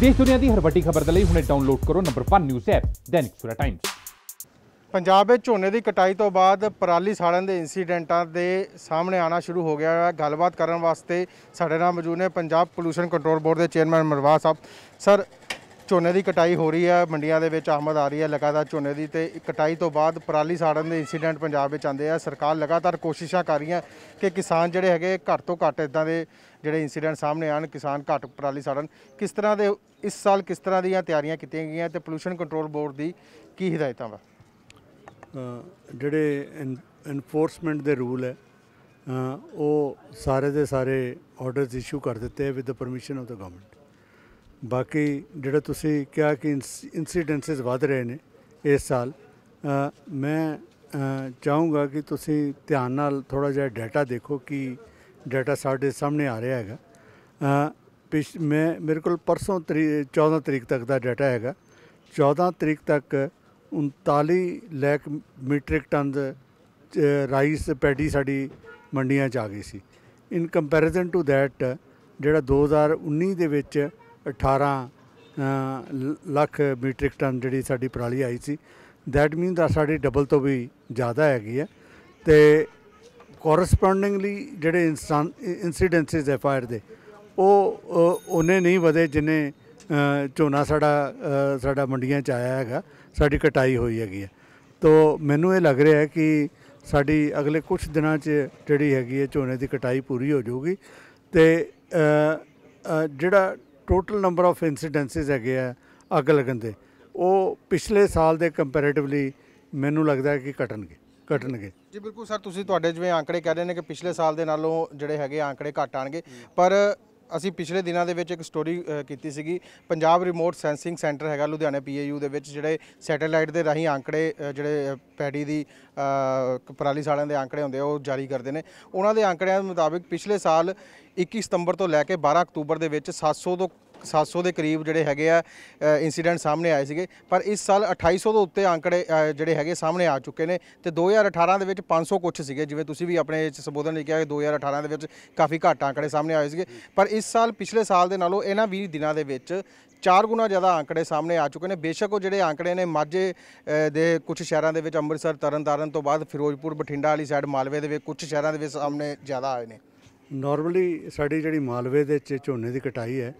ਦੇਸ਼ ਦੁਨੀਆ ਦੀ ਹਰ ਵੱਡੀ ਖਬਰ ਦੇ ਲਈ ਹੁਣੇ ਡਾਊਨਲੋਡ ਕਰੋ number 1 news app Dainik Surat times Punjab ਵਿੱਚ ਝੋਨੇ ਦੀ ਕਟਾਈ ਤੋਂ ਬਾਅਦ ਪਰਾਲੀ ਸਾੜਨ ਦੇ ਇਨਸੀਡੈਂਟਾਂ ਦੇ ਸਾਹਮਣੇ ਆਣਾ ਸ਼ੁਰੂ ਹੋ ਗਿਆ ਹੈ ਗੱਲਬਾਤ ਕਰਨ ਵਾਸਤੇ ਸਾਡੇ ਨਾਲ ਮੌਜੂਦ ਨੇ ਪੰਜਾਬ ਪੋਲੂਸ਼ਨ ਕੰਟਰੋਲ ਬੋਰਡ ਦੇ ਚੇਅਰਮੈਨ ਮਰਵਾ ਸਾਹਿਬ ਸਰ ਝੋਨੇ ਦੀ ਕਟਾਈ ਹੋ ਰਹੀ ਹੈ ਮੰਡੀਆਂ ਦੇ ਵਿੱਚ ਆਮਦ ਆ ਰਹੀ ਹੈ ਲਗਾਤਾਰ ਝੋਨੇ ਦੀ ਤੇ ਕਟਾਈ ਤੋਂ ਬਾਅਦ ਪਰਾਲੀ ਸਾੜਨ ਦੇ ਇਨਸੀਡੈਂਟ ਪੰਜਾਬ ਵਿੱਚ ਆਉਂਦੇ ਆ ਸਰਕਾਰ ਲਗਾਤਾਰ ਕੋਸ਼ਿਸ਼ਾਂ ਕਰ ਰਹੀ ਹੈ ਕਿ ਕਿਸਾਨ ਜਿਹੜੇ ਹੈਗੇ ਘੱਟ ਤੋਂ ਘੱਟ ਇਦਾਂ ਦੇ ਜਿਹੜੇ ਇਨਸੀਡੈਂਟ ਸਾਹਮਣੇ ਆਣ ਕਿਸਾਨ ਘੱਟ ਪਰਾਲੀ ਸਾੜਨ ਕਿਸ ਤਰ੍ਹਾਂ ਦੇ ਇਸ ਸਾਲ ਕਿਸ ਤਰ੍ਹਾਂ ਦੀਆਂ ਤਿਆਰੀਆਂ ਕੀਤੀਆਂ ਗਈਆਂ ਤੇ ਪੋਲੂਸ਼ਨ ਕੰਟਰੋਲ ਬੋਰਡ ਦੀ ਕੀ ਹਦਾਇਤਾਂ ਵਾ ਜਿਹੜੇ ਐਨਫੋਰਸਮੈਂਟ ਦੇ ਰੂਲ ਹੈ ਉਹ ਸਾਰੇ ਦੇ ਸਾਰੇ ਆਰਡਰਸ ਇਸ਼ੂ ਕਰ ਦਿੱਤੇ with permission of the government ਬਾਕੀ ਜਿਹੜਾ ਤੁਸੀਂ ਕਿਹਾ ਕਿ ਇਨਸੀਡੈਂਸਸ ਵਧ ਰਹੇ ਨੇ ਇਸ ਸਾਲ ਮੈਂ ਚਾਹੂੰਗਾ ਕਿ ਤੁਸੀਂ ਧਿਆਨ ਨਾਲ ਥੋੜਾ ਜਿਹਾ ਡਾਟਾ ਦੇਖੋ ਕਿ ਡਾਟਾ ਸਾਡੇ ਸਾਹਮਣੇ ਆ ਰਿਹਾ ਹੈਗਾ ਪਿਛ ਮੈਂ ਮੇਰੇ ਕੋਲ ਪਰਸੋਂ 14 ਤਰੀਕ ਤੱਕ ਦਾ ਡਾਟਾ ਹੈਗਾ 14 ਤਰੀਕ ਤੱਕ 39 lakh metric tonne rice paddy ਸਾਡੀ ਮੰਡੀਆਂ 'ਚ ਆ ਗਈ ਸੀ ਇਨ ਕੰਪੈਰੀਜ਼ਨ ਟੂ ਥੈਟ ਜਿਹੜਾ 2019 ਦੇ ਵਿੱਚ 18 ਲੱਖ ਮੀਟ੍ਰਿਕ ਟਨ ਜਿਹੜੀ ਸਾਡੀ ਪਰਾਲੀ ਆਈ ਸੀ ਥੈਟ ਮੀਨਸ ਆ ਸਾਡੀ ਡਬਲ ਤੋਂ ਵੀ ਜ਼ਿਆਦਾ ਹੈਗੀ ਹੈ ਤੇ ਕੋਰਸਪੋਂਡਿੰਗਲੀ ਜਿਹੜੇ ਇਨਸੀਡੈਂਸਿਸ ਐਫ ਆਰ ਦੇ ਉਹ ਉਹਨੇ ਨਹੀਂ ਵਧੇ ਜਿਨੇ ਝੋਨਾ ਸਾਡਾ ਸਾਡਾ ਮੰਡੀਆਂ ਚ ਆਇਆ ਹੈਗਾ ਸਾਡੀ ਕਟਾਈ ਹੋਈ ਹੈਗੀ ਹੈ ਤੋਂ ਮੈਨੂੰ ਇਹ ਲੱਗ ਰਿਹਾ ਹੈ ਕਿ ਸਾਡੀ ਅਗਲੇ ਕੁਝ ਦਿਨਾਂ 'ਚ ਜਿਹੜੀ ਹੈਗੀ ਹੈ ਝੋਨੇ ਦੀ ਕਟਾਈ ਪੂਰੀ ਹੋ ਜਾਊਗੀ ਤੇ ਜਿਹੜਾ ਟੋਟਲ ਨੰਬਰ ਆਫ ਇਨਸੀਡੈਂਸਿਸ ਹੈਗੇ ਆ ਅੱਗ ਲੱਗਣ ਦੇ ਉਹ ਪਿਛਲੇ ਸਾਲ ਦੇ ਕੰਪੈਰੀਟਿਵਲੀ ਮੈਨੂੰ ਲੱਗਦਾ ਹੈ ਕਿ ਘਟਣਗੇ ਘਟਣਗੇ ਜੀ ਬਿਲਕੁਲ ਸਰ ਤੁਸੀਂ ਤੁਹਾਡੇ ਜਿਵੇਂ ਆંકੜੇ ਕਹਿ ਰਹੇ ਨੇ ਕਿ ਪਿਛਲੇ ਸਾਲ ਦੇ ਨਾਲੋਂ ਜਿਹੜੇ ਹੈਗੇ ਆંકੜੇ ਘਟ ਆਣਗੇ ਪਰ ਅਸੀਂ ਪਿਛਲੇ ਦਿਨਾਂ ਦੇ ਵਿੱਚ ਇੱਕ ਸਟੋਰੀ ਕੀਤੀ ਸੀਗੀ ਪੰਜਾਬ ਰਿਮੋਟ ਸੈਂਸਿੰਗ ਸੈਂਟਰ ਹੈਗਾ ਲੁਧਿਆਣਾ ਪੀਏਯੂ ਦੇ ਵਿੱਚ ਜਿਹੜੇ ਸੈਟੇਲਾਈਟ ਦੇ ਰਾਹੀਂ ਅੰਕੜੇ ਜਿਹੜੇ ਪੈੜੀ ਦੀ ਪਰਾਲੀ ਸਾਲਿਆਂ ਦੇ ਅੰਕੜੇ ਹੁੰਦੇ ਉਹ ਜਾਰੀ ਕਰਦੇ ਨੇ ਉਹਨਾਂ ਦੇ ਅੰਕੜਿਆਂ ਦੇ ਮੁਤਾਬਿਕ ਪਿਛਲੇ ਸਾਲ 21 ਸਤੰਬਰ ਤੋਂ ਲੈ ਕੇ 12 ਅਕਤੂਬਰ ਦੇ ਵਿੱਚ 700 ਤੋਂ 700 ਦੇ ਕਰੀਬ ਜਿਹੜੇ ਹੈਗੇ ਆ ਇਨਸੀਡੈਂਟ ਸਾਹਮਣੇ ਆਏ ਸੀਗੇ ਪਰ ਇਸ ਸਾਲ 2800 ਤੋਂ ਉੱਤੇ ਅੰਕੜੇ ਜਿਹੜੇ ਹੈਗੇ ਸਾਹਮਣੇ ਆ ਚੁੱਕੇ ਨੇ ਤੇ 2018 ਦੇ ਵਿੱਚ 500 ਕੁਝ ਸੀਗੇ ਜਿਵੇਂ ਤੁਸੀਂ ਵੀ ਆਪਣੇ ਸੰਬੋਧਨ ਲਈ ਕਿਹਾ ਕਿ 2018 ਦੇ ਵਿੱਚ ਕਾਫੀ ਘੱਟ ਅੰਕੜੇ ਸਾਹਮਣੇ ਆਏ ਸੀਗੇ ਪਰ ਇਸ ਸਾਲ ਪਿਛਲੇ ਸਾਲ ਦੇ ਨਾਲੋਂ ਇਹਨਾਂ 20 ਦਿਨਾਂ ਦੇ ਵਿੱਚ ਚਾਰ ਗੁਣਾ ਜ਼ਿਆਦਾ ਅੰਕੜੇ ਸਾਹਮਣੇ ਆ ਚੁੱਕੇ ਨੇ ਬੇਸ਼ੱਕ ਉਹ ਜਿਹੜੇ ਅੰਕੜੇ ਨੇ ਮਾਝੇ ਦੇ ਕੁਝ ਸ਼ਹਿਰਾਂ ਦੇ ਵਿੱਚ ਅੰਮ੍ਰਿਤਸਰ ਤਰਨਤਾਰਨ ਤੋਂ ਬਾਅਦ ਫਿਰੋਜ਼ਪੁਰ ਬਠਿੰਡਾ ਵਾਲੀ ਸਾਈਡ ਮਾਲਵੇ ਦੇ ਵਿੱਚ ਕੁਝ ਸ਼ਹਿਰਾਂ ਦੇ ਵਿੱਚ ਸਾਹਮਣੇ ਜ਼ਿਆਦਾ ਆਏ ਨੇ ਨਾਰਮਲੀ ਸਾਡੀ ਜਿਹੜੀ ਮਾਲਵੇ ਦੇ ਵਿੱਚ ਝੋਨੇ ਦੀ ਕਟਾਈ ਹੈ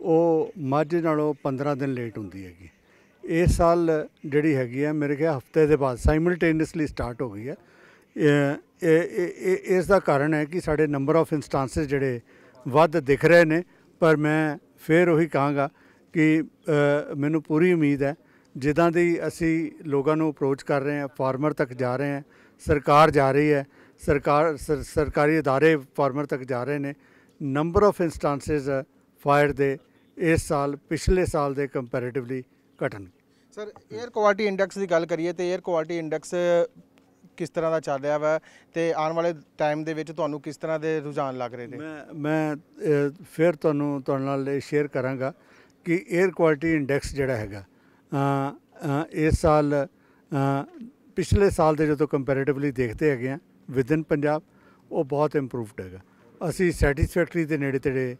ਉਹ ਮੱਝ ਨਾਲੋਂ 15 ਦਿਨ ਲੇਟ ਹੁੰਦੀ ਹੈਗੀ ਇਸ ਸਾਲ ਜਿਹੜੀ ਹੈਗੀ ਹੈ ਮੇਰੇ ਖਿਆਲ ਹਫਤੇ ਦੇ ਬਾਅਦ ਸਾਈਮਲਟੇਨੀਅਸਲੀ ਸਟਾਰਟ ਹੋ ਗਈ ਹੈ ਇਸ ਦਾ ਕਾਰਨ ਹੈ ਕਿ ਸਾਡੇ ਨੰਬਰ ਆਫ ਇਨਸਟੈਂਸਸ ਜਿਹੜੇ ਵੱਧ ਦਿਖ ਰਹੇ ਨੇ ਪਰ ਮੈਂ ਫੇਰ ਉਹੀ ਕਹਾਂਗਾ ਕਿ ਮੈਨੂੰ ਪੂਰੀ ਉਮੀਦ ਹੈ ਜਿੱਦਾਂ ਦੀ ਅਸੀਂ ਲੋਕਾਂ ਨੂੰ ਅਪਰੋਚ ਕਰ ਰਹੇ ਹਾਂ ਫਾਰਮਰ ਤੱਕ ਜਾ ਰਹੇ ਹਾਂ ਸਰਕਾਰ ਜਾ ਰਹੀ ਹੈ ਸਰਕਾਰ ਸਰਕਾਰੀ ادارے ਫਾਰਮਰ ਤੱਕ ਜਾ ਰਹੇ ਨੇ ਨੰਬਰ ਆਫ ਇਨਸਟੈਂਸਸ ਫਾਇਰ ਦੇ ਇਸ ਸਾਲ ਪਿਛਲੇ ਸਾਲ ਦੇ ਕੰਪੈਰੀਟਿਵਲੀ ਘਟਣ ਸਰ 에ਅਰ ਕੁਆਲਿਟੀ ਇੰਡੈਕਸ ਦੀ ਗੱਲ ਕਰੀਏ ਤੇ 에ਅਰ ਕੁਆਲਿਟੀ ਇੰਡੈਕਸ ਕਿਸ ਤਰ੍ਹਾਂ ਦਾ ਚੱਲ ਰਿਹਾ ਵਾ ਤੇ ਆਉਣ ਵਾਲੇ ਟਾਈਮ ਦੇ ਵਿੱਚ ਤੁਹਾਨੂੰ ਕਿਸ ਤਰ੍ਹਾਂ ਦੇ ਰੁਝਾਨ ਲੱਗ ਰਹੇ ਨੇ ਮੈਂ ਮੈਂ ਫਿਰ ਤੁਹਾਨੂੰ ਤੁਹਾਡੇ ਨਾਲ ਸ਼ੇਅਰ ਕਰਾਂਗਾ ਕਿ 에ਅਰ ਕੁਆਲਿਟੀ ਇੰਡੈਕਸ ਜਿਹੜਾ ਹੈਗਾ ਇਸ ਸਾਲ ਪਿਛਲੇ ਸਾਲ ਦੇ ਜਦੋਂ ਕੰਪੈਰੀਟਿਵਲੀ ਦੇਖਦੇ ਹੈਗੇ ਆ ਵਿਦਨ ਪੰਜਾਬ ਉਹ ਬਹੁਤ ਇੰਪਰੂਵਡ ਹੈਗਾ ਅਸੀਂ ਸੈਟੀਸਫੈਕਟਰੀ ਦੇ ਨੇੜੇ ਤੇੜੇ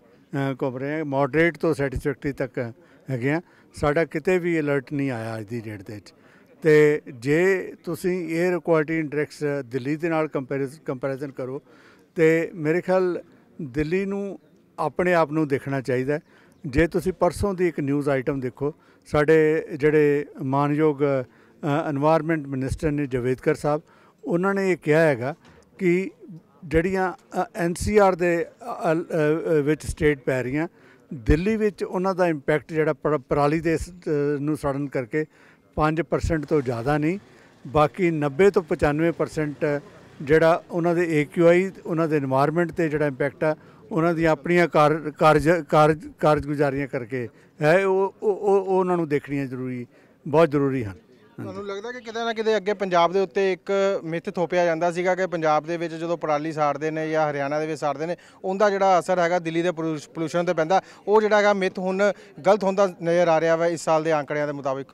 ਘੁੰਮ ਰਹੇ ਹਾਂ ਮੋਡਰੇਟ ਤੋਂ ਸੈਟੀਸਫੈਕਟਰੀ ਤੱਕ ਹੈਗੇ ਆ ਸਾਡਾ ਕਿਤੇ ਵੀ ਅਲਰਟ ਨਹੀਂ ਆਇਆ ਅੱਜ ਦੀ ਡੇਟ ਦੇ ਵਿੱਚ ਤੇ ਜੇ ਤੁਸੀਂ 에ਅਰ ਕੁਆਲਿਟੀ ਇੰਡੈਕਸ ਦਿੱਲੀ ਦੇ ਨਾਲ ਕੰਪੈਰੀਜ਼ਨ ਕਰੋ ਤੇ ਮੇਰੇ ਖਿਆਲ ਦਿੱਲੀ ਨੂੰ ਆਪਣੇ ਆਪ ਨੂੰ ਦੇਖਣਾ ਚਾਹੀਦਾ ਜੇ ਤੁਸੀਂ ਪਰਸੋਂ ਦੀ ਇੱਕ ਨਿਊਜ਼ ਆਈਟਮ ਦੇਖੋ ਸਾਡੇ ਜਿਹੜੇ ਮਾਨਯੋਗ এনवायरमेंट ਮਿਨਿਸਟਰ ਨੇ ਜਵੇਦਕਰ ਸਾਹਿਬ ਉਹਨਾਂ ਨੇ ਇਹ ਕਿਹਾ ਹੈਗਾ ਕਿ ਜਿਹੜੀਆਂ ਐਨਸੀਆਰ ਦੇ ਵਿੱਚ ਸਟੇਟ ਪੈ ਰਹੀਆਂ ਦਿੱਲੀ ਵਿੱਚ ਉਹਨਾਂ ਦਾ ਇੰਪੈਕਟ ਜਿਹੜਾ ਪਰਾਲੀ ਦੇ ਨੂੰ ਸੜਨ ਕਰਕੇ 5% ਤੋਂ ਜ਼ਿਆਦਾ ਨਹੀਂ ਬਾਕੀ 90 ਤੋਂ 95% ਜਿਹੜਾ ਉਹਨਾਂ ਦੇ ਏਕਯੂਆਈ ਉਹਨਾਂ ਦੇ এনवायरमेंट ਤੇ ਜਿਹੜਾ ਇੰਪੈਕਟ ਆ ਉਹਨਾਂ ਦੀਆਂ ਆਪਣੀਆਂ ਕਾਰਜ ਕਾਰਜ ਕਾਰਜਗੁਜ਼ਾਰੀਆਂ ਕਰਕੇ ਹੈ ਉਹ ਉਹ ਉਹਨਾਂ ਨੂੰ ਦੇਖਣੀਆਂ ਜ਼ਰੂਰੀ ਬਹੁਤ ਜ਼ਰੂਰੀ ਹਨ ਤੁਹਾਨੂੰ ਲੱਗਦਾ ਕਿ ਕਿਤੇ ਨਾ ਕਿਤੇ ਅੱਗੇ ਪੰਜਾਬ ਦੇ ਉੱਤੇ ਇੱਕ ਮਿੱਥ ਥੋਪਿਆ ਜਾਂਦਾ ਸੀਗਾ ਕਿ ਪੰਜਾਬ ਦੇ ਵਿੱਚ ਜਦੋਂ ਪਰਾਲੀ ਸਾੜਦੇ ਨੇ ਜਾਂ ਹਰਿਆਣਾ ਦੇ ਵਿੱਚ ਸਾੜਦੇ ਨੇ ਉਹਦਾ ਜਿਹੜਾ ਅਸਰ ਹੈਗਾ ਦਿੱਲੀ ਦੇ ਪੋਲੂਸ਼ਨ ਤੇ ਪੈਂਦਾ ਉਹ ਜਿਹੜਾ ਹੈਗਾ ਮਿੱਥ ਹੁਣ ਗਲਤ ਹੁੰਦਾ ਨਜ਼ਰ ਆ ਰਿਹਾ ਵਾ ਇਸ ਸਾਲ ਦੇ ਆંકੜਿਆਂ ਦੇ ਮੁਤਾਬਿਕ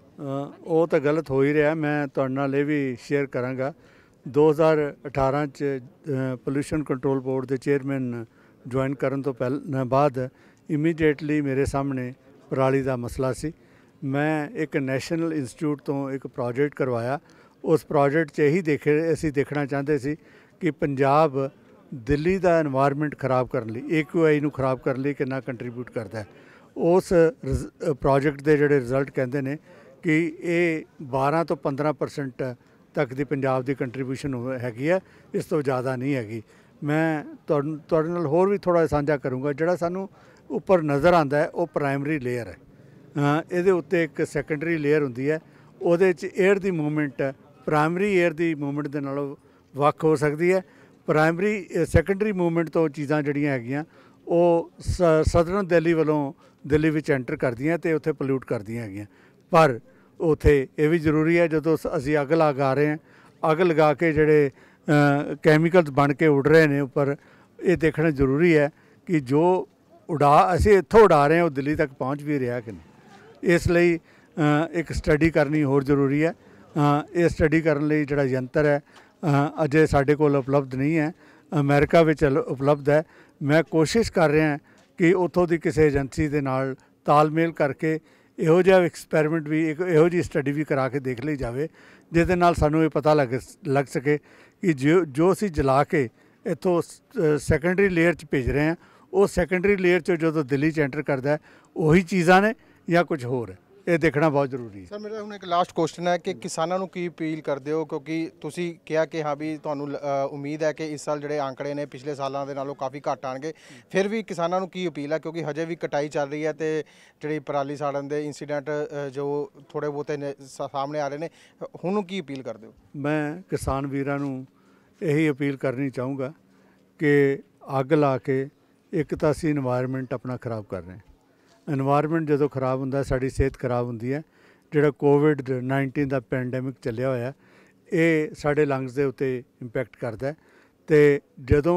ਉਹ ਤਾਂ ਗਲਤ ਹੋ ਹੀ ਰਿਹਾ ਮੈਂ ਤੁਹਾਡੇ ਨਾਲ ਇਹ ਵੀ ਸ਼ੇਅਰ ਕਰਾਂਗਾ 2018 ਚ ਪੋਲੂਸ਼ਨ ਕੰਟਰੋਲ ਬੋਰਡ ਦੇ ਚੇਅਰਮੈਨ ਜੁਆਇਨ ਕਰਨ ਤੋਂ ਪਹਿਲਾਂ ਬਾਅਦ ਇਮੀਡੀਏਟਲੀ ਮੇਰੇ ਸਾਹਮਣੇ ਪਰਾਲੀ ਦਾ ਮਸਲਾ ਸੀ ਮੈਂ ਇੱਕ ਨੈਸ਼ਨਲ ਇੰਸਟੀਚਿਊਟ ਤੋਂ ਇੱਕ ਪ੍ਰੋਜੈਕਟ ਕਰਵਾਇਆ ਉਸ ਪ੍ਰੋਜੈਕਟ 'ਚ ਇਹੀ ਦੇਖੇ ਅਸੀਂ ਦੇਖਣਾ ਚਾਹੁੰਦੇ ਸੀ ਕਿ ਪੰਜਾਬ ਦਿੱਲੀ ਦਾ এনवायरमेंट ਖਰਾਬ ਕਰਨ ਲਈ ਏਕਿਊਆਈ ਨੂੰ ਖਰਾਬ ਕਰਨ ਲਈ ਕਿੰਨਾ ਕੰਟਰੀਬਿਊਟ ਕਰਦਾ ਹੈ ਉਸ ਪ੍ਰੋਜੈਕਟ ਦੇ ਜਿਹੜੇ ਰਿਜ਼ਲਟ ਕਹਿੰਦੇ ਨੇ ਕਿ ਇਹ 12 ਤੋਂ 15% ਤੱਕ ਦੀ ਪੰਜਾਬ ਦੀ ਕੰਟਰੀਬਿਊਸ਼ਨ ਹੈਗੀ ਹੈ ਇਸ ਤੋਂ ਜ਼ਿਆਦਾ ਨਹੀਂ ਹੈਗੀ ਮੈਂ ਤੁਹਾਡੇ ਨਾਲ ਹੋਰ ਵੀ ਥੋੜਾ ਸਾਂਝਾ ਕਰੂੰਗਾ ਜਿਹੜਾ ਸਾਨੂੰ ਉੱਪਰ ਨਜ਼ਰ ਆਂਦਾ ਹੈ ਉਹ ਪ੍ਰਾਇਮਰੀ ਲੇਅਰ ਹੈ ਇਹਦੇ ਉੱਤੇ ਇੱਕ ਸੈਕੰਡਰੀ ਲੇਅਰ ਹੁੰਦੀ ਹੈ ਉਹਦੇ 'ਚ 에ਅਰ ਦੀ ਮੂਵਮੈਂਟ ਹੈ ਪ੍ਰਾਇਮਰੀ 에ਅਰ ਦੀ ਮੂਵਮੈਂਟ ਦੇ ਨਾਲੋਂ ਵੱਖ ਹੋ ਸਕਦੀ ਹੈ ਪ੍ਰਾਇਮਰੀ ਸੈਕੰਡਰੀ ਮੂਵਮੈਂਟ ਤੋਂ ਚੀਜ਼ਾਂ ਜਿਹੜੀਆਂ ਹੈਗੀਆਂ ਉਹ ਸਦਰਨ ਦਿੱਲੀ ਵੱਲੋਂ ਦਿੱਲੀ ਵਿੱਚ ਐਂਟਰ ਕਰਦੀਆਂ ਤੇ ਉੱਥੇ ਪੋਲੂਟ ਕਰਦੀਆਂ ਹੈਗੀਆਂ ਪਰ ਉਥੇ ਇਹ ਵੀ ਜ਼ਰੂਰੀ ਹੈ ਜਦੋਂ ਅਸੀਂ ਅੱਗ ਲਗਾ ਰਹੇ ਹਾਂ ਅੱਗ ਲਗਾ ਕੇ ਜਿਹੜੇ ਕੈਮੀਕਲਸ ਬਣ ਕੇ ਉੱਡ ਰਹੇ ਨੇ ਉੱਪਰ ਇਹ ਦੇਖਣਾ ਜ਼ਰੂਰੀ ਹੈ ਕਿ ਜੋ ਉਡਾ ਅਸੀਂ ਇੱਥੋਂ ਉਡਾ ਰਹੇ ਹਾਂ ਉਹ ਦਿੱਲੀ ਤੱਕ ਪਹੁੰਚ ਵੀ ਰਿਹਾ ਕਿ ਨਹੀਂ ਇਸ ਲਈ ਇੱਕ ਸਟੱਡੀ ਕਰਨੀ ਹੋਰ ਜ਼ਰੂਰੀ ਹੈ ਇਹ ਸਟੱਡੀ ਕਰਨ ਲਈ ਜਿਹੜਾ ਯੰਤਰ ਹੈ ਅਜੇ ਸਾਡੇ ਕੋਲ ਉਪਲਬਧ ਨਹੀਂ ਹੈ ਅਮਰੀਕਾ ਵਿੱਚ ਉਪਲਬਧ ਹੈ ਮੈਂ ਕੋਸ਼ਿਸ਼ ਕਰ ਰਿਹਾ ਕਿ ਉੱਥੋਂ ਦੀ ਕਿਸੇ ਏਜੰਸੀ ਦੇ ਨਾਲ ਤਾਲਮੇਲ ਕਰਕੇ ਇਹੋ ਜਿਹਾ ਐਕਸਪੈਰੀਮੈਂਟ ਵੀ ਇੱਕ ਇਹੋ ਜਿਹੀ ਸਟੱਡੀ ਵੀ ਕਰਾ ਕੇ ਦੇਖ ਲਈ ਜਾਵੇ ਜਿਸ ਦੇ ਨਾਲ ਸਾਨੂੰ ਇਹ ਪਤਾ ਲੱਗ ਲੱਗ ਸਕੇ ਕਿ ਜੋ ਅਸੀਂ ਜਲਾ ਕੇ ਇਥੋਂ ਸੈਕੰਡਰੀ ਲੇਅਰ 'ਚ ਭੇਜ ਰਹੇ ਹਾਂ ਉਹ ਸੈਕੰਡਰੀ ਲੇਅਰ 'ਚ ਜਦੋਂ ਦਿੱਲੀ 'ਚ ਐਂਟਰ ਕਰਦਾ ਉਹੀ ਚੀਜ਼ਾਂ ਨੇ ਜਾਂ ਕੁਝ ਹੋਰ ਇਹ ਦੇਖਣਾ ਬਹੁਤ ਜ਼ਰੂਰੀ ਹੈ ਸਰ ਮੇਰਾ ਹੁਣ ਇੱਕ ਲਾਸਟ ਕੁਐਸਚਨ ਹੈ ਕਿ ਕਿਸਾਨਾਂ ਨੂੰ ਕੀ ਅਪੀਲ ਕਰਦੇ ਹੋ ਕਿਉਂਕਿ ਤੁਸੀਂ ਕਿਹਾ ਕਿ ਹਾਂ ਵੀ ਤੁਹਾਨੂੰ ਉਮੀਦ ਹੈ ਕਿ ਇਸ ਸਾਲ ਜਿਹੜੇ ਆંકੜੇ ਨੇ ਪਿਛਲੇ ਸਾਲਾਂ ਦੇ ਨਾਲੋਂ ਕਾਫੀ ਘੱਟ ਆਣਗੇ ਫਿਰ ਵੀ ਕਿਸਾਨਾਂ ਨੂੰ ਕੀ ਅਪੀਲ ਹੈ ਕਿਉਂਕਿ ਹਜੇ ਵੀ ਕਟਾਈ ਚੱਲ ਰਹੀ ਹੈ ਤੇ ਜਿਹੜੀ ਪਰਾਲੀ ਸਾੜਨ ਦੇ ਇਨਸੀਡੈਂਟ ਜੋ ਥੋੜੇ ਬੋਤੇ ਸਾਹਮਣੇ ਆ ਰਹੇ ਨੇ ਹੁਣ ਕੀ ਅਪੀਲ ਕਰਦੇ ਹੋ ਮੈਂ ਕਿਸਾਨ ਵੀਰਾਂ ਨੂੰ ਇਹੀ ਅਪੀਲ ਕਰਨੀ ਚਾਹੂੰਗਾ ਕਿ ਅੱਗ ਲਾ ਕੇ ਇੱਕ ਤਾਂ ਸੀ এনवायरमेंट ਆਪਣਾ ਖਰਾਬ ਕਰ ਰਹੇ ਹਾਂ এনवायरमेंट ਜਦੋਂ ਖਰਾਬ ਹੁੰਦਾ ਸਾਡੀ ਸਿਹਤ ਖਰਾਬ ਹੁੰਦੀ ਹੈ ਜਿਹੜਾ ਕੋਵਿਡ 19 ਦਾ ਪੈਂਡੈਮਿਕ ਚੱਲਿਆ ਹੋਇਆ ਇਹ ਸਾਡੇ ਲੰਗਸ ਦੇ ਉੱਤੇ ਇੰਪੈਕਟ ਕਰਦਾ ਹੈ ਤੇ ਜਦੋਂ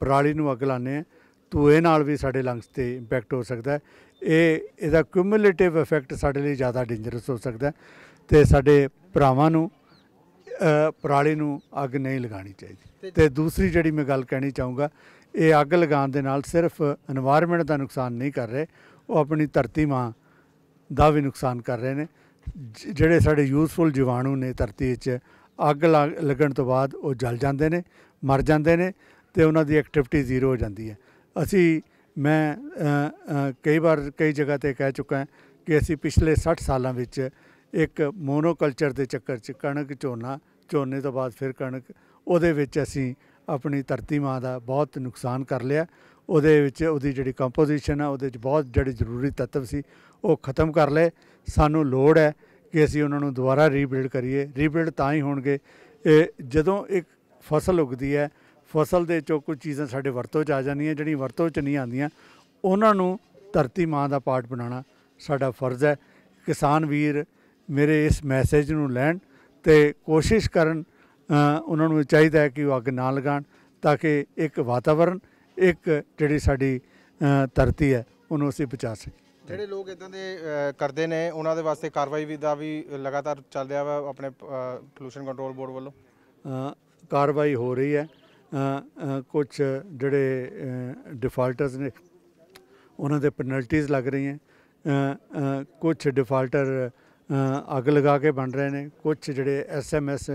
ਪਰਾਲੀ ਨੂੰ ਅੱਗ ਲਾਉਂਦੇ ਆ ਧੂਏ ਨਾਲ ਵੀ ਸਾਡੇ ਲੰਗਸ ਤੇ ਇੰਪੈਕਟ ਹੋ ਸਕਦਾ ਹੈ ਇਹ ਇਹਦਾ ਕਿਊਮੂਲੇਟਿਵ ਇਫੈਕਟ ਸਾਡੇ ਲਈ ਜ਼ਿਆਦਾ ਡੇਂਜਰਸ ਹੋ ਸਕਦਾ ਤੇ ਸਾਡੇ ਭਰਾਵਾਂ ਨੂੰ ਪਰਾਲੀ ਨੂੰ ਅੱਗ ਨਹੀਂ ਲਗਾਣੀ ਚਾਹੀਦੀ ਤੇ ਦੂਸਰੀ ਜਿਹੜੀ ਮੈਂ ਗੱਲ ਕਹਿਣੀ ਚਾਹੂੰਗਾ ਇਹ ਅੱਗ ਲਗਾਉਣ ਦੇ ਨਾਲ ਸਿਰਫ এনवायरमेंट ਦਾ ਨੁਕਸਾਨ ਨਹੀਂ ਕਰ ਰਹੇ ਉਹ ਆਪਣੀ ਧਰਤੀ ਮਾਂ ਦਾ ਵੀ ਨੁਕਸਾਨ ਕਰ ਰਹੇ ਨੇ ਜਿਹੜੇ ਸਾਡੇ ਯੂਸਫੁਲ ਜੀਵਾਣੂ ਨੇ ਧਰਤੀ 'ਚ ਅੱਗ ਲੱਗਣ ਤੋਂ ਬਾਅਦ ਉਹ ਜਲ ਜਾਂਦੇ ਨੇ ਮਰ ਜਾਂਦੇ ਨੇ ਤੇ ਉਹਨਾਂ ਦੀ ਐਕਟੀਵਿਟੀ ਜ਼ੀਰੋ ਹੋ ਜਾਂਦੀ ਹੈ ਅਸੀਂ ਮੈਂ ਕਈ ਵਾਰ ਕਈ ਜਗ੍ਹਾ ਤੇ ਕਹਿ ਚੁੱਕਾ ਕਿ ਅਸੀਂ ਪਿਛਲੇ 60 ਸਾਲਾਂ ਵਿੱਚ ਇੱਕ ਮੋਨੋਕਲਚਰ ਦੇ ਚੱਕਰ 'ਚ ਕਣਕ ਝੋਨਾ ਝੋਨੇ ਤੋਂ ਬਾਅਦ ਫਿਰ ਕਣਕ ਉਹਦੇ ਵਿੱਚ ਅਸੀਂ ਆਪਣੀ ਧਰਤੀ ਮਾਂ ਦਾ ਬਹੁਤ ਨੁਕਸਾਨ ਕਰ ਲਿਆ ਉਹਦੇ ਵਿੱਚ ਉਹਦੀ ਜਿਹੜੀ ਕੰਪੋਜੀਸ਼ਨ ਆ ਉਹਦੇ ਵਿੱਚ ਬਹੁਤ ਜਿਹੜੇ ਜ਼ਰੂਰੀ ਤੱਤਵ ਸੀ ਉਹ ਖਤਮ ਕਰ ਲਏ ਸਾਨੂੰ ਲੋੜ ਹੈ ਕਿ ਅਸੀਂ ਉਹਨਾਂ ਨੂੰ ਦੁਬਾਰਾ ਰੀਬਿਲਡ ਕਰੀਏ ਰੀਬਿਲਡ ਤਾਂ ਹੀ ਹੋਣਗੇ ਇਹ ਜਦੋਂ ਇੱਕ ਫਸਲ ਉਗਦੀ ਹੈ ਫਸਲ ਦੇ ਚੋਂ ਕੁਝ ਚੀਜ਼ਾਂ ਸਾਡੇ ਵਰਤੋਂ 'ਚ ਆ ਜਾਂਦੀਆਂ ਜਿਹੜੀਆਂ ਵਰਤੋਂ 'ਚ ਨਹੀਂ ਆਉਂਦੀਆਂ ਉਹਨਾਂ ਨੂੰ ਧਰਤੀ ਮਾਂ ਦਾ ਪਾਰਟ ਬਣਾਉਣਾ ਸਾਡਾ ਫਰਜ਼ ਹੈ ਕਿਸਾਨ ਵੀਰ ਮੇਰੇ ਇਸ ਮੈਸੇਜ ਨੂੰ ਲੈਣ ਤੇ ਕੋਸ਼ਿਸ਼ ਕਰਨ ਉਹਨਾਂ ਨੂੰ ਚਾਹੀਦਾ ਹੈ ਕਿ ਉਹ ਅੱਗ ਨਾ ਲਗਾਣ ਤਾਂ ਕਿ ਇੱਕ ਵਾਤਾਵਰਨ ਇੱਕ ਜਿਹੜੀ ਸਾਡੀ ਧਰਤੀ ਹੈ ਉਹਨੂੰ ਅਸੀਂ ਬਚਾ ਸਕੀਏ ਜਿਹੜੇ ਲੋਕ ਇਦਾਂ ਦੇ ਕਰਦੇ ਨੇ ਉਹਨਾਂ ਦੇ ਵਾਸਤੇ ਕਾਰਵਾਈ ਵੀ ਦਾ ਵੀ ਲਗਾਤਾਰ ਚੱਲ ਰਿਹਾ ਵਾ ਆਪਣੇ ਪੋਲੂਸ਼ਨ ਕੰਟਰੋਲ ਬੋਰਡ ਵੱਲੋਂ ਕਾਰਵਾਈ ਹੋ ਰਹੀ ਹੈ ਕੁਝ ਜਿਹੜੇ ਡਿਫਾਲਟਰਸ ਨੇ ਉਹਨਾਂ ਦੇ ਪੈਨਲਟੀਆਂ ਲੱਗ ਰਹੀਆਂ ਕੁਝ ਡਿਫਾਲਟਰ ਅੱਗ ਲਗਾ ਕੇ ਬਣ ਰਹੇ ਨੇ ਕੁਝ ਜਿਹੜੇ ਐਸਐਮਐਸ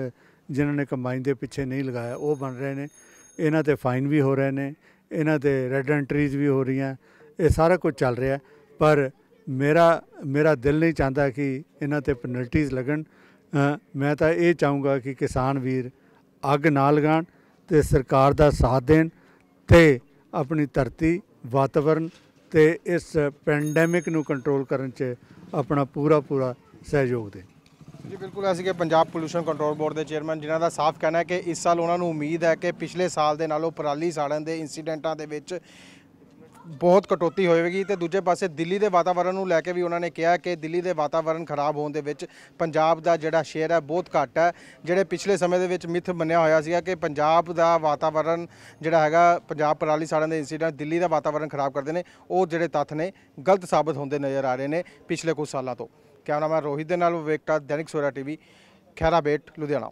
ਜਿਨ੍ਹਾਂ ਨੇ ਕੰਬਾਈਨ ਦੇ ਪਿੱਛੇ ਨਹੀਂ ਲਗਾਇਆ ਉਹ ਬਣ ਰਹੇ ਨੇ ਇਹਨਾਂ ਤੇ ਫਾਈਨ ਵੀ ਹੋ ਰਹੇ ਨੇ ਇਹਨਾਂ ਤੇ ਰੈਡ ਐਂਟਰੀਜ਼ ਵੀ ਹੋ ਰਹੀਆਂ ਇਹ ਸਾਰਾ ਕੁਝ ਚੱਲ ਰਿਹਾ ਪਰ ਮੇਰਾ ਮੇਰਾ ਦਿਲ ਨਹੀਂ ਚਾਹੁੰਦਾ ਕਿ ਇਹਨਾਂ ਤੇ ਪੈਨਲਟੀਜ਼ ਲੱਗਣ ਮੈਂ ਤਾਂ ਇਹ ਚਾਹੂੰਗਾ ਕਿ ਕਿਸਾਨ ਵੀਰ ਅੱਗ ਨਾ ਲਗਾਣ ਤੇ ਸਰਕਾਰ ਦਾ ਸਾਥ ਦੇਣ ਤੇ ਆਪਣੀ ਧਰਤੀ ਵਾਤਾਵਰਣ ਤੇ ਇਸ ਪੈਂਡੈਮਿਕ ਨੂੰ ਕੰਟਰੋਲ ਕਰਨ 'ਚ ਆਪਣਾ ਪੂਰਾ ਪੂਰਾ ਸਹਿਯੋਗ ਦੇਣ ਜੀ ਬਿਲਕੁਲ ਅਸੀਂ ਕਿ ਪੰਜਾਬ ਪੋਲੂਸ਼ਨ ਕੰਟਰੋਲ ਬੋਰਡ ਦੇ ਚੇਅਰਮੈਨ ਜਿਨ੍ਹਾਂ ਦਾ ਸਾਫ਼ ਕਹਿਣਾ ਹੈ ਕਿ ਇਸ ਸਾਲ ਉਹਨਾਂ ਨੂੰ ਉਮੀਦ ਹੈ ਕਿ ਪਿਛਲੇ ਸਾਲ ਦੇ ਨਾਲੋਂ ਪਰਾਲੀ ਸਾੜਨ ਦੇ ਇਨਸੀਡੈਂਟਾਂ ਦੇ ਵਿੱਚ ਬਹੁਤ ਕਟੌਤੀ ਹੋਵੇਗੀ ਤੇ ਦੂਜੇ ਪਾਸੇ ਦਿੱਲੀ ਦੇ ਵਾਤਾਵਰਣ ਨੂੰ ਲੈ ਕੇ ਵੀ ਉਹਨਾਂ ਨੇ ਕਿਹਾ ਕਿ ਦਿੱਲੀ ਦੇ ਵਾਤਾਵਰਣ ਖਰਾਬ ਹੋਣ ਦੇ ਵਿੱਚ ਪੰਜਾਬ ਦਾ ਜਿਹੜਾ ਸ਼ੇਅਰ ਹੈ ਬਹੁਤ ਘੱਟ ਹੈ ਜਿਹੜੇ ਪਿਛਲੇ ਸਮੇਂ ਦੇ ਵਿੱਚ ਮਿੱਥ ਬਣਿਆ ਹੋਇਆ ਸੀਗਾ ਕਿ ਪੰਜਾਬ ਦਾ ਵਾਤਾਵਰਣ ਜਿਹੜਾ ਹੈਗਾ ਪੰਜਾਬ ਪਰਾਲੀ ਸਾੜਨ ਦੇ ਇਨਸੀਡੈਂਟ ਦਿੱਲੀ ਦਾ ਵਾਤਾਵਰਣ ਖਰਾਬ ਕਰਦੇ ਨੇ ਉਹ ਜਿਹੜੇ ਤੱਥ ਨੇ ਗਲਤ ਸਾਬਤ ਹੁੰਦੇ ਨਜ਼ਰ ਆ ਰਹੇ ਨੇ ਪਿਛਲੇ ਕੁਝ ਸਾਲਾਂ ਤੋਂ ਕੈਮਰਾਮੈਨ ਰੋਹਿਤ ਦੇ ਨਾਲ ਵਿਵੇਕਟਾ ਦੈਨਿਕ ਸੋਰਾ ਟੀਵੀ ਖੈਰਾਬੇਟ ਲੁਧਿਆਣਾ